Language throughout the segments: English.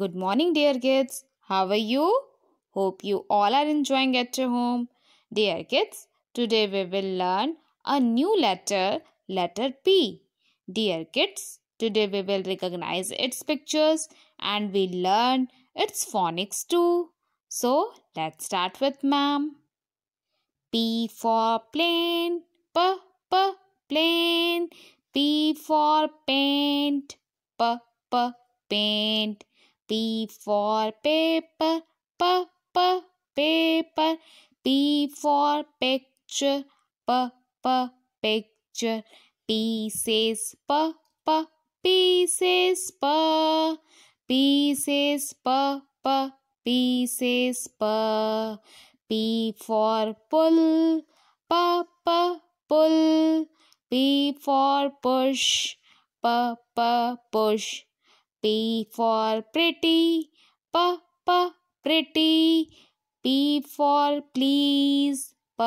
Good morning, dear kids. How are you? Hope you all are enjoying at your home. Dear kids, today we will learn a new letter, letter P. Dear kids, today we will recognize its pictures and we learn its phonics too. So, let's start with ma'am. P for plane, P, P, plane. P for paint, P, P, paint. P for paper, p p paper. P for picture, p p picture. P says p p P says p. P says p p P says p. P for pull, p p pull. P for push, p p push. P for pretty, P P pretty. P for please, P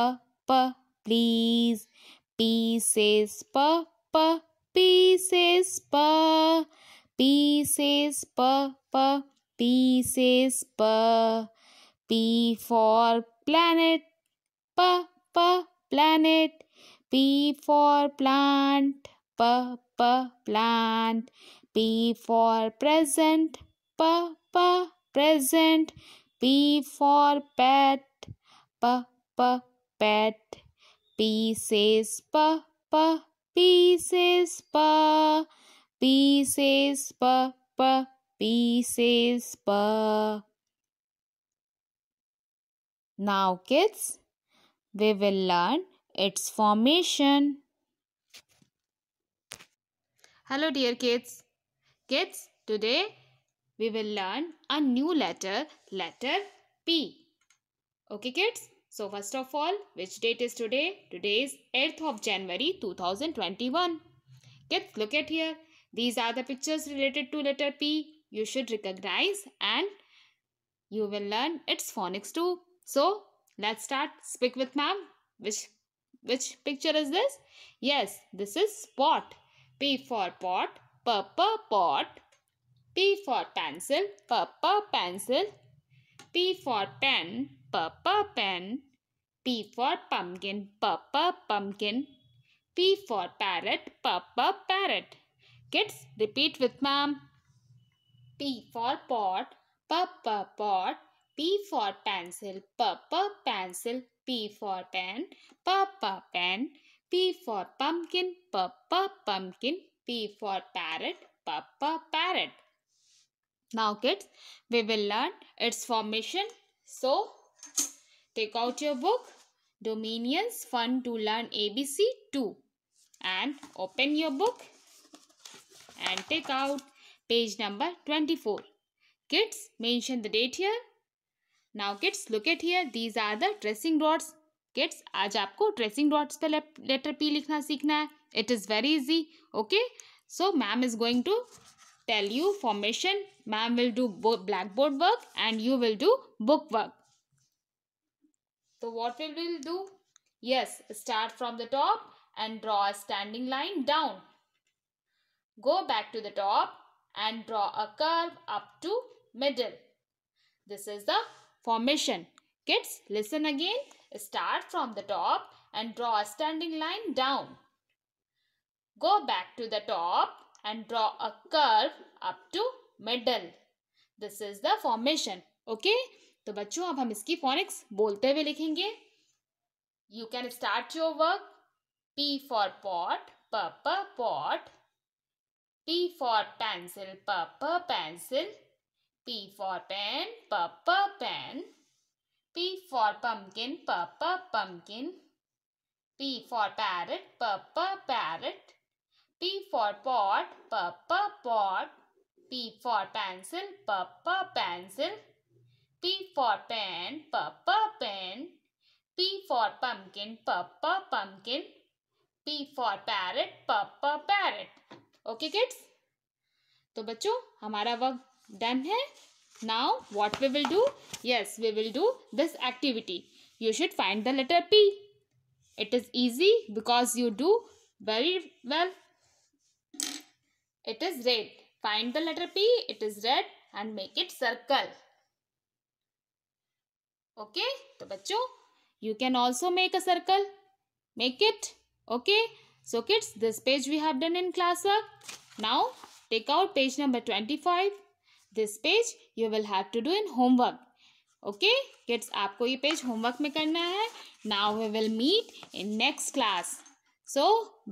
P please. P says P P, P says P. P says P P, P says P. P for planet, P P planet. P for plant, P, P, plant. P for present. P, P, present. P for pet. P, P, pet. P says P, P. P says P. P says P, P. P says P. Now kids, we will learn its formation. Hello dear kids. Kids, today we will learn a new letter, letter P. Okay kids? So first of all, which date is today? Today is 8th of January 2021. Kids, look at here. These are the pictures related to letter P. You should recognize and you will learn its phonics too. So let's start. Speak with ma'am. Which which picture is this? Yes, this is spot. P for pot, P P pot. P for pencil, P P pencil. P for pen, P P pen. P for pumpkin, P P pumpkin. P for parrot, P P parrot. Kids, repeat with mom. P for pot, P P pot. P for pencil, P P pencil. P for pen, P P pen. P for pumpkin, p p pumpkin. P for parrot, p p parrot. Now kids, we will learn its formation. So, take out your book. Dominions Fun to Learn ABC 2 and open your book and take out page number 24. Kids, mention the date here. Now kids, look at here. These are the dressing rods kids आज आपको tracing dots पे letter P लिखना सीखना है it is very easy okay so ma'am is going to tell you formation ma'am will do blackboard work and you will do book work तो what we will do? Yes, start from the top and draw a standing line down. Go back to the top and draw a curve up to middle. This is the formation. Kids, listen again. Start from the top and draw a standing line down. Go back to the top and draw a curve up to middle. This is the formation. Okay? So, bachcho, ab hum iski phonics bolte hue likhenge. You can start your work. P for pot, P P pot. P for pencil, P P pencil. P for pen, P P pen. P for pumpkin, P P pumpkin. P for parrot, P P parrot. P for pot, P P pot. P for pencil, P P pencil. P for pen, P P pen. P for pumpkin, P P pumpkin. P for parrot, P P parrot. okay, kids? तो बच्चों हमारा work done है Now, what we will do? Yes, we will do this activity. You should find the letter P. It is easy because you do very well. It is red. Find the letter P. It is red and make it circle. Okay, so bacho, you can also make a circle. Make it. Okay. So kids, this page we have done in class Now, take out page number 25. This page you will have to do in homework okay kids आपको ये page homework में करना है now we will meet in next class so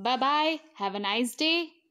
bye bye have a nice day